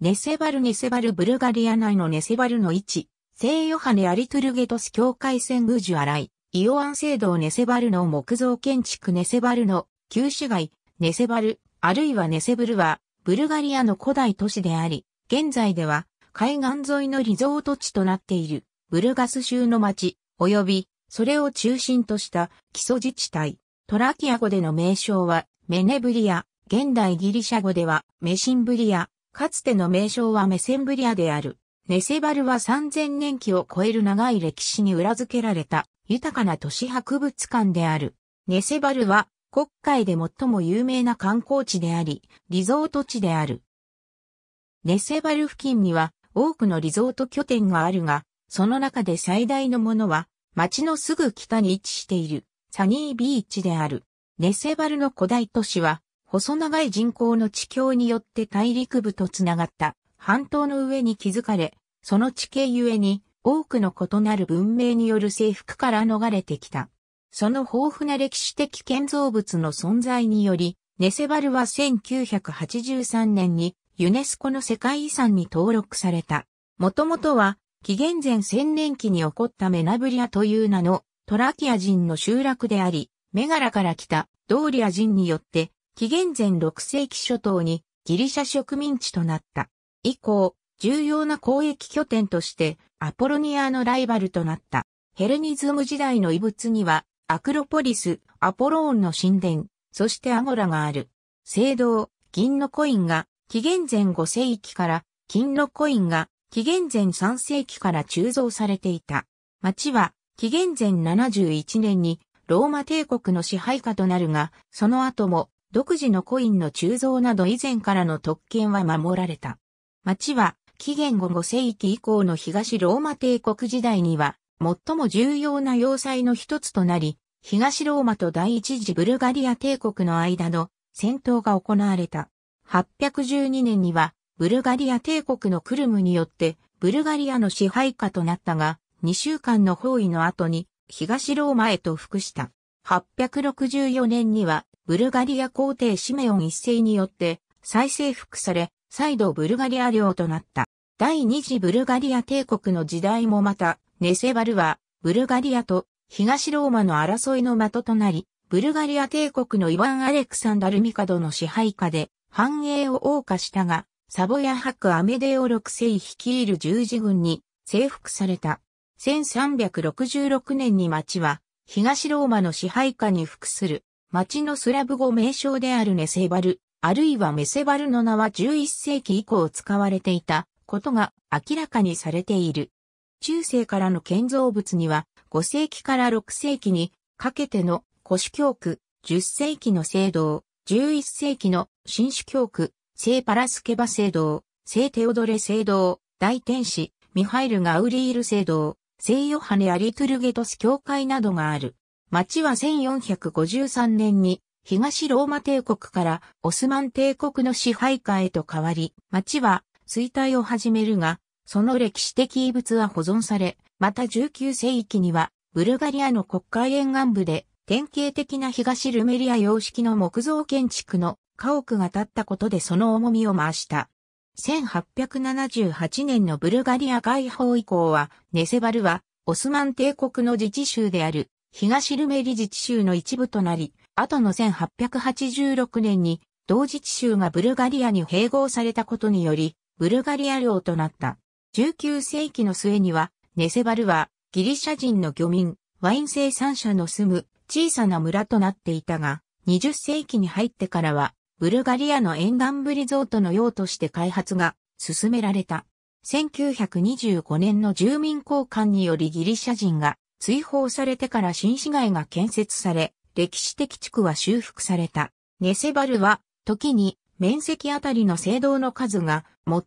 ネセバルネセバルブルガリア内のネセバルの位置、聖ヨハネ・アリトゥルゲトス境界線ジュアライオアン聖堂ネセバルの木造建築ネセバルの旧市街、ネセバル、あるいはネセブルは、ブルガリアの古代都市であり、現在では海岸沿いのリゾート地となっている、ブルガス州の町、及び、それを中心とした基礎自治体。トラキア語での名称は、メネブリア、現代ギリシャ語では、メシンブリア、かつての名称はメセンブリアである。ネセバルは3000年期を超える長い歴史に裏付けられた豊かな都市博物館である。ネセバルは国会で最も有名な観光地であり、リゾート地である。ネセバル付近には多くのリゾート拠点があるが、その中で最大のものは町のすぐ北に位置しているサニービーチである。ネセバルの古代都市は細長い人口の地境によって大陸部とつながった半島の上に築かれ、その地形ゆえに多くの異なる文明による征服から逃れてきた。その豊富な歴史的建造物の存在により、ネセバルは1983年にユネスコの世界遺産に登録された。もともとは紀元前千年期に起こったメナブリアという名のトラキア人の集落であり、メガラから来たドーリア人によって紀元前6世紀初頭にギリシャ植民地となった。以降、重要な交易拠点としてアポロニアのライバルとなった。ヘレニズム時代の遺物には、アクロポリス、アポローンの神殿、そしてアゴラがある。聖堂、銀のコインが、紀元前5世紀から、金のコインが、紀元前3世紀から鋳造されていた。町は、紀元前71年に、ローマ帝国の支配下となるが、その後も、独自のコインの鋳造など以前からの特権は守られた。町は、紀元後5世紀以降の東ローマ帝国時代には、最も重要な要塞の一つとなり、東ローマと第一次ブルガリア帝国の間の戦闘が行われた。812年には、ブルガリア帝国のクルムによって、ブルガリアの支配下となったが、2週間の包囲の後に、東ローマへと服した。864年には、ブルガリア皇帝シメオン一世によって再征服され、再度ブルガリア領となった。第二次ブルガリア帝国の時代もまた、ネセバルは、ブルガリアと東ローマの争いの的となり、ブルガリア帝国のイワン・アレクサンダル・ミカドの支配下で繁栄を謳歌したが、サボヤハク・アメデオ6世率いる十字軍に征服された。1366年に町は東ローマの支配下に服する。町のスラブ語名称であるネセバル、あるいはメセバルの名は11世紀以降使われていたことが明らかにされている。中世からの建造物には5世紀から6世紀にかけての古主教区、10世紀の聖堂、11世紀の新主教区、聖パラスケバ聖堂、聖テオドレ聖堂、大天使、ミハイル・ガウリール聖堂、聖ヨハネ・アリトゥルゲトス教会などがある。町は1453年に東ローマ帝国からオスマン帝国の支配下へと変わり、町は衰退を始めるが、その歴史的遺物は保存され、また19世紀にはブルガリアの国会沿岸部で典型的な東ルメリア様式の木造建築の家屋が建ったことでその重みを増した。1878年のブルガリア解放以降は、ネセバルはオスマン帝国の自治州である東ルメリ自治州の一部となり、後の1886年に同自治州がブルガリアに併合されたことにより、ブルガリア領となった。19世紀の末には、ネセバルはギリシャ人の漁民、ワイン生産者の住む小さな村となっていたが、20世紀に入ってからは、ブルガリアの沿岸部リゾートの用として開発が進められた。1925年の住民交換によりギリシャ人が追放されてから新市街が建設され、歴史的地区は修復された。ネセバルは、時に面積あたりの聖堂の数が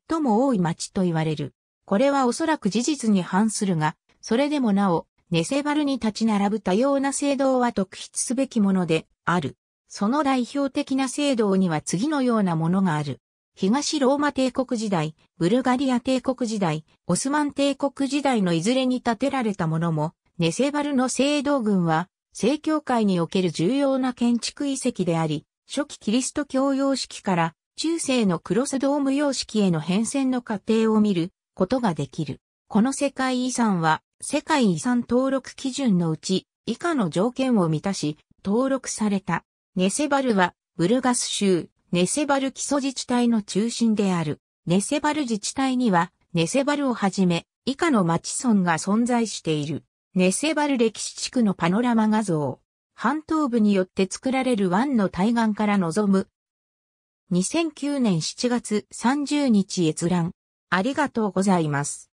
最も多い町と言われる。これはおそらく事実に反するが、それでもなお、ネセバルに立ち並ぶ多様な聖堂は特筆すべきものである。その代表的な聖堂には次のようなものがある。東ローマ帝国時代、ブルガリア帝国時代、オスマン帝国時代のいずれに建てられたものも、ネセバルの聖堂群は、聖教会における重要な建築遺跡であり、初期キリスト教様式から中世のクロスドーム様式への変遷の過程を見ることができる。この世界遺産は世界遺産登録基準のうち以下の条件を満たし登録された。ネセバルはブルガス州ネセバル基礎自治体の中心である。ネセバル自治体にはネセバルをはじめ以下の町村が存在している。ネセバル歴史地区のパノラマ画像。半島部によって作られる湾の対岸から望む。2009年7月30日閲覧。ありがとうございます。